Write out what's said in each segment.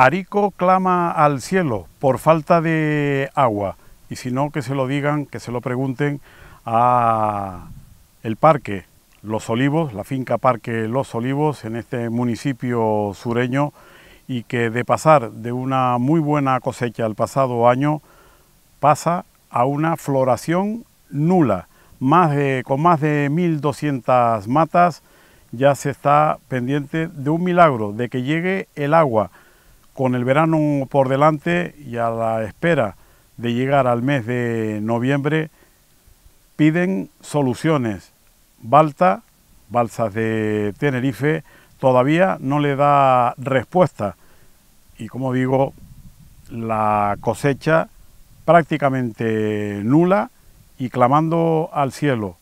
Arico clama al cielo por falta de agua. Y si no, que se lo digan, que se lo pregunten a el parque Los Olivos, la finca Parque Los Olivos, en este municipio sureño, y que de pasar de una muy buena cosecha el pasado año, pasa a una floración nula. Más con más de 1.200 matas ya se está pendiente de un milagro, de que llegue el agua con el verano por delante y a la espera de llegar al mes de noviembre, piden soluciones. Balta, Balsas de Tenerife, todavía no le da respuesta. Y como digo, la cosecha prácticamente nula y clamando al cielo.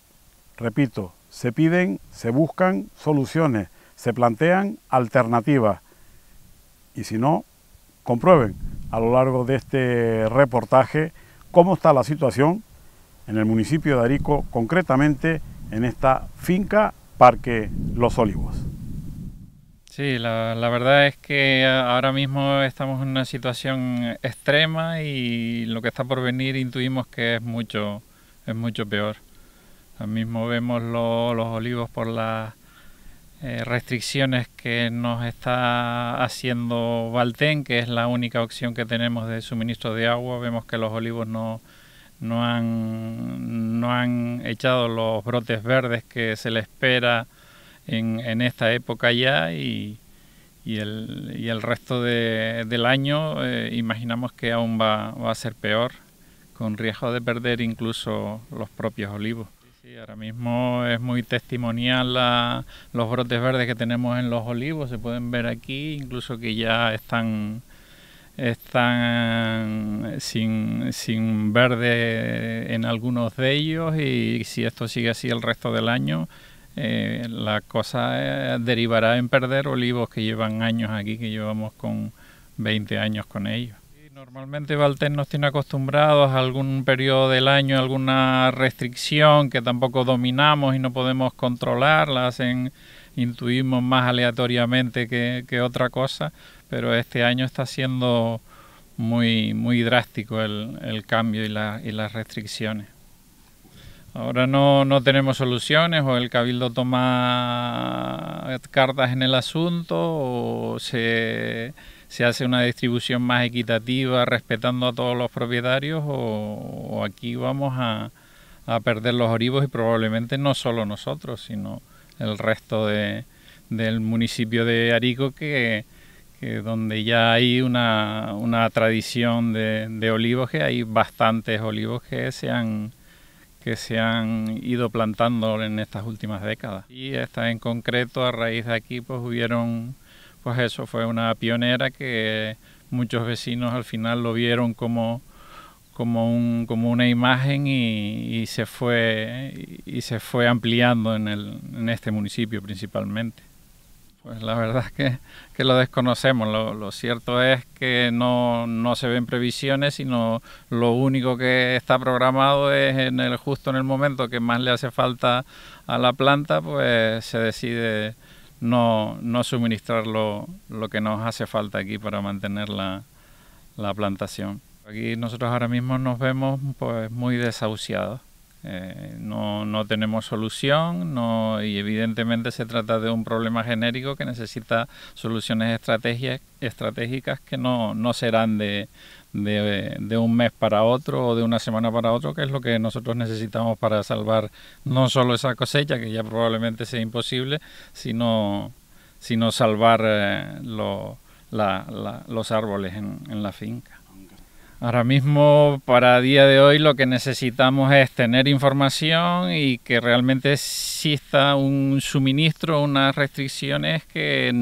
Repito, se piden, se buscan soluciones, se plantean alternativas y si no, comprueben a lo largo de este reportaje cómo está la situación en el municipio de Arico, concretamente en esta finca Parque Los Olivos. Sí, la, verdad es que ahora mismo estamos en una situación extrema y lo que está por venir intuimos que es mucho, es mucho peor. Ahora mismo vemos los olivos por la... Eh, restricciones que nos está haciendo Valten, que es la única opción que tenemos de suministro de agua. Vemos que los olivos no, no, han, no han echado los brotes verdes que se le espera en, esta época ya y, y, el, resto de, del año eh, imaginamos que aún va a ser peor, con riesgo de perder incluso los propios olivos ahora mismo es muy testimonial los brotes verdes que tenemos en los olivos, se pueden ver aquí, incluso que ya están están eh, sin, verde en algunos de ellos y si esto sigue así el resto del año, eh, la cosa eh, derivará en perder olivos que llevan años aquí, que llevamos con 20 años con ellos. Normalmente Valten nos tiene acostumbrados a algún periodo del año, alguna restricción que tampoco dominamos y no podemos controlar, la hacen, intuimos más aleatoriamente que, otra cosa, pero este año está siendo muy, muy drástico el, cambio y, las restricciones. Ahora no, tenemos soluciones o el cabildo toma cartas en el asunto o se ¿Se hace una distribución más equitativa respetando a todos los propietarios o, aquí vamos a, perder los olivos... y probablemente no solo nosotros, sino el resto de, del municipio de Arico que, donde ya hay una, tradición de, de, olivos, que hay bastantes olivos que se han que se han ido plantando en estas últimas décadas. Y esta en concreto, a raíz de aquí, pues hubieron pues eso, fue una pionera que muchos vecinos al final lo vieron como, como, como una imagen y, se fue, y se fue ampliando en, el, este municipio principalmente. Pues la verdad es que, lo desconocemos. Lo, cierto es que no, se ven previsiones, sino lo único que está programado es en el justo en el momento que más le hace falta a la planta, pues se decide no, no suministrar lo, que nos hace falta aquí para mantener la, la plantación. Aquí nosotros ahora mismo nos vemos pues muy desahuciados eh, no, no, tenemos solución no, y evidentemente se trata de un problema genérico que necesita soluciones estratégicas que no, serán de, de, un mes para otro o de una semana para otro, que es lo que nosotros necesitamos para salvar no solo esa cosecha, que ya probablemente sea imposible, sino, sino salvar eh, los árboles en la finca. Ahora mismo, para día de hoy, lo que necesitamos es tener información y que realmente exista un suministro, unas restricciones que,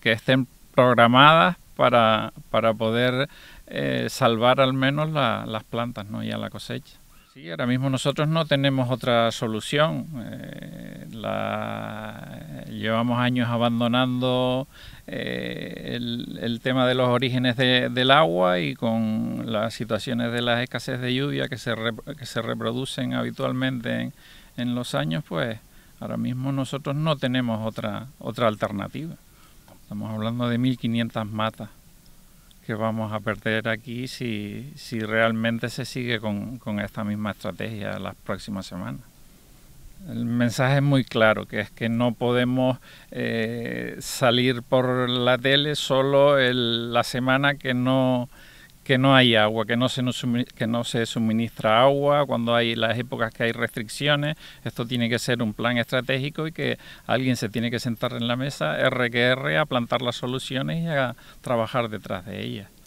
que estén programadas para, para poder eh, salvar al menos las plantas ¿no? y a la cosecha. Sí, ahora mismo nosotros no tenemos otra solución. Eh, la, llevamos años abandonando eh, el, tema de los orígenes del agua y con las situaciones de las escasez de lluvia que se, que se reproducen habitualmente en, los años, pues ahora mismo nosotros no tenemos otra, otra alternativa. Estamos hablando de 1.500 matas que vamos a perder aquí si, si realmente se sigue con esta misma estrategia las próximas semanas. El mensaje es muy claro, que es que no podemos eh, salir por la tele solo el, la semana que no, que no hay agua, que no, se que no se suministra agua, cuando hay las épocas que hay restricciones. Esto tiene que ser un plan estratégico y que alguien se tiene que sentar en la mesa, R a plantar las soluciones y a trabajar detrás de ellas.